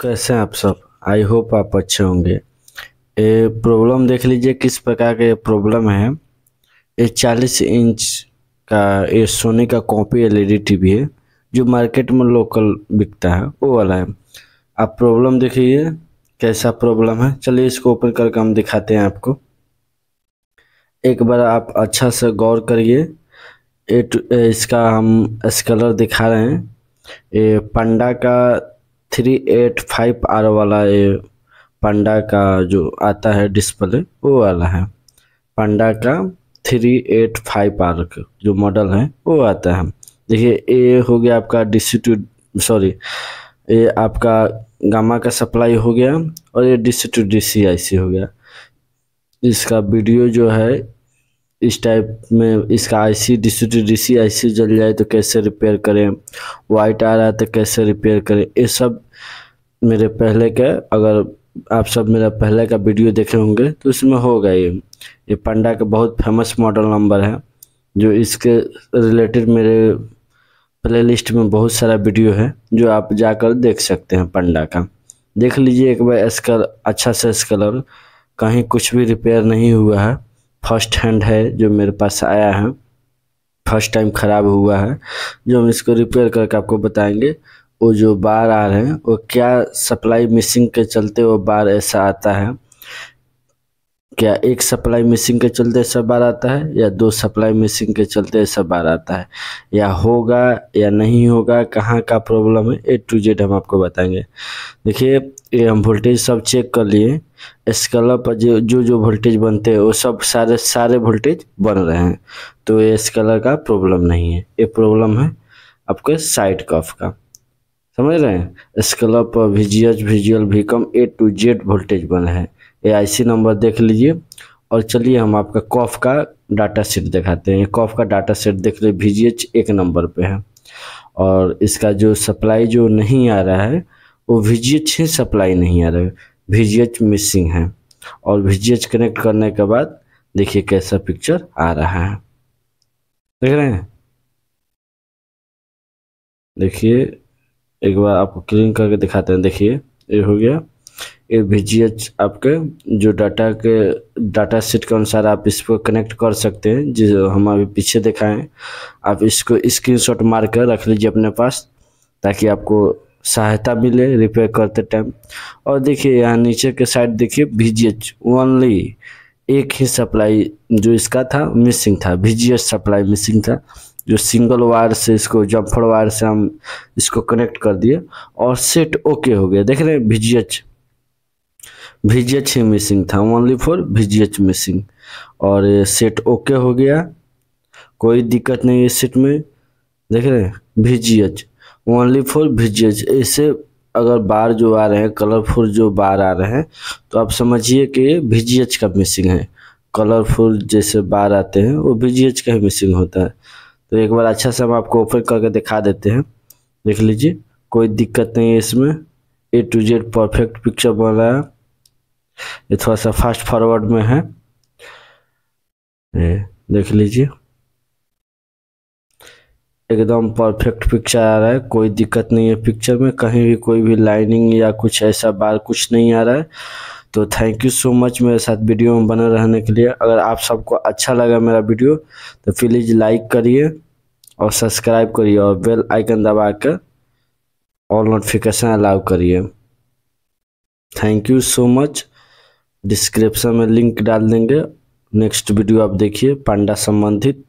कैसे हैं आप सब आई होप आप अच्छे होंगे ये प्रॉब्लम देख लीजिए किस प्रकार के प्रॉब्लम है ये 40 इंच का ये सोनी का कॉपी एलईडी टीवी है जो मार्केट में लोकल बिकता है वो वाला है आप प्रॉब्लम देखिए कैसा प्रॉब्लम है चलिए इसको ओपन करके हम दिखाते हैं आपको एक बार आप अच्छा से गौर करिए इसका हम स्कलर दिखा रहे हैं ये पंडा का थ्री एट फाइव आर वाला ये पंडा का जो आता है डिस्प्ले वो वाला है पंडा का थ्री एट फाइव आर का जो मॉडल है वो आता है देखिए ये हो गया आपका डी सॉरी ये आपका गामा का सप्लाई हो गया और ये D C to D C I C हो गया इसका वीडियो जो है इस टाइप में इसका IC D to DC IC जल जाए तो कैसे रिपेयर करें वाइट आ रहा है तो कैसे रिपेयर करें ये सब मेरे पहले के अगर आप सब मेरा पहले का वीडियो देखे होंगे तो इसमें होगा ये ये पंडा का बहुत फेमस मॉडल नंबर है जो इसके रिलेटेड मेरे प्लेलिस्ट में बहुत सारा वीडियो है जो आप जाकर देख सकते हैं पंडा का देख लीजिए एक बार स्कलर अच्छा सा स्कलर कहीं कुछ भी रिपेयर नहीं हुआ है फर्स्ट हैंड है जो मेरे पास आया है फर्स्ट टाइम ख़राब हुआ है जो हम इसको रिपेयर करके आपको बताएंगे वो जो बार आ रहे हैं वो क्या सप्लाई मिसिंग के चलते वो बार ऐसा आता है क्या एक सप्लाई मिसिंग के चलते सब बार आता है या दो सप्लाई मिसिंग के चलते सब बार आता है या होगा या नहीं होगा कहाँ का प्रॉब्लम है ए टू जेड हम आपको बताएंगे देखिए ये हम वोल्टेज सब चेक कर लिए स्कलर पर जो जो जो वोल्टेज बनते हैं वो सब सारे सारे वोल्टेज बन रहे हैं तो ये स्कलर का प्रॉब्लम नहीं है ये प्रॉब्लम है आपके साइड कफ का समझ रहे हैं स्कलर पर विजियस विजुअल भी कम ए टू जेड वोल्टेज बन रहे हैं ए नंबर देख लीजिए और चलिए हम आपका कॉफ का डाटा सेट दिखाते हैं कॉफ का डाटा सेट देख लीजिए वी जी एच एक नंबर पे है और इसका जो सप्लाई जो नहीं आ रहा है वो वी जी एच ही सप्लाई नहीं आ रहा है वी जी मिसिंग है और वी जी एच कनेक्ट करने के बाद देखिए कैसा पिक्चर आ रहा है देख रहे हैं देखिए एक बार आपको क्लीन करके दिखाते हैं देखिए ये हो गया ए आपके जो डाटा के डाटा सेट के अनुसार आप इसको कनेक्ट कर सकते हैं जो हम अभी पीछे दिखाएँ आप इसको स्क्रीनशॉट मार कर रख लीजिए अपने पास ताकि आपको सहायता मिले रिपेयर करते टाइम और देखिए यहाँ नीचे के साइड देखिए वी ओनली एक ही सप्लाई जो इसका था मिसिंग था वी सप्लाई मिसिंग था जो सिंगल वायर से इसको जम्फर वायर से हम इसको कनेक्ट कर दिए और सेट ओके हो गया देख रहे हैं वी वी ही मिसिंग था only for V G H missing और ये सेट ओके हो गया कोई दिक्कत नहीं है सेट में देख रहे हैं V G H only for V G H ऐसे अगर बार जो आ रहे हैं कलरफुल जो बार आ रहे हैं तो आप समझिए कि ये वी जी एच का मिसिंग है कलरफुल जैसे बार आते हैं वो वी जी एच का ही मिसिंग होता है तो एक बार अच्छा से हम आपको ओपन करके दिखा देते हैं देख लीजिए कोई दिक्कत नहीं है इसमें A to Z perfect picture बन रहा है ये थोड़ा सा फास्ट फॉरवर्ड में है ये देख लीजिए एकदम परफेक्ट पिक्चर आ रहा है कोई दिक्कत नहीं है पिक्चर में कहीं भी कोई भी लाइनिंग या कुछ ऐसा बार कुछ नहीं आ रहा है तो थैंक यू सो मच मेरे साथ वीडियो में बने रहने के लिए अगर आप सबको अच्छा लगा मेरा वीडियो तो प्लीज़ लाइक करिए और सब्सक्राइब करिए और बेल आइकन दबा कर और नोटिफिकेशन अलाउ करिए thank you so much description में लिंक डाल देंगे नेक्स्ट वीडियो आप देखिए पांडा संबंधित